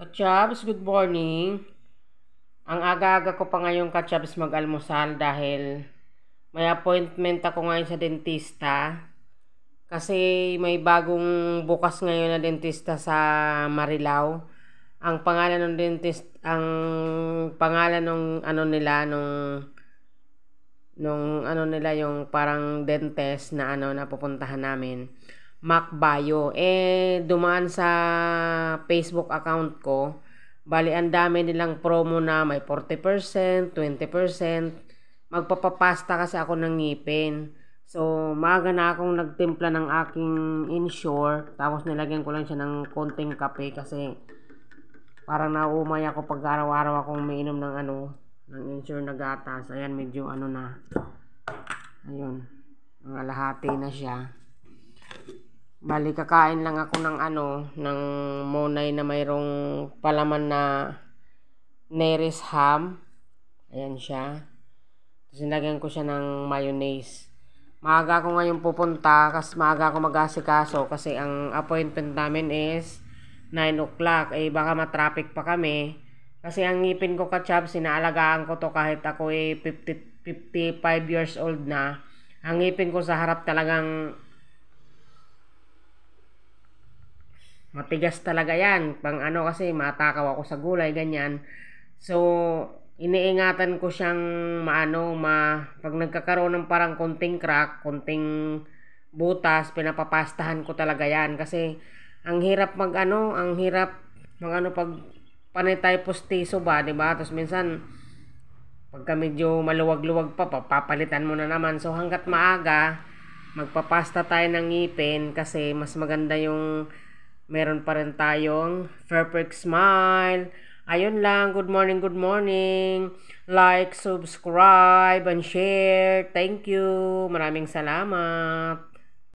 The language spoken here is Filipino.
Kachabs, good morning. Ang aga-aga ko pa ngayon, Kachabs, mag-almusal dahil may appointment ako ngayon sa dentista. Kasi may bagong bukas ngayon na dentista sa Marilao. Ang pangalan ng dentist, ang pangalan ng ano nila nung nung ano nila yung parang dentist na ano na pupuntahan namin Macbayo. Eh, dumaan sa Facebook account ko. Bali, ang dami nilang promo na may 40%, 20%. Magpapapasta kasi ako ng ngipin. So, maga na akong nagtimpla ng aking insure. Tapos nilagyan ko lang siya ng konting kape kasi parang nauumay ako pag araw-araw akong umiinom ng ano, ng insure na gatas. Ayan, medyo ano na. Ayun. Mga lahati na siya. Bali, kakain lang ako ng ano, ng monay na mayroong palaman na Neris ham. Ayan siya. Tapos nilagyan ko siya ng mayonnaise. Maaga ako ngayon pupunta kasi maaga ako mag-asikaso kasi ang appointment namin is 9 o'clock. Eh baka matraffic pa kami. Kasi ang ngipin ko kachab, sinaalagaan ko to kahit ako eh 50, 55 years old na. Ang ngipin ko sa harap talagang Matigas talaga yan. Pang ano kasi, matakaw ako sa gulay, ganyan. So, iniingatan ko siyang maano, ma, pag nagkakaroon ng parang konting crack, konting butas, pinapapastahan ko talaga yan. Kasi, ang hirap mag ano, ang hirap mag ano pag panay tayo postiso ba, 'di ba? Tapos minsan pagka medyo maluwag-luwag pa, papapalitan mo na naman. So hangga't maaga, magpapasta tayo ng ngipin kasi mas maganda yung Meron pa rin tayong Perfect Smile. Ayun lang. Good morning, good morning. Like, subscribe, and share. Thank you. Maraming salamat.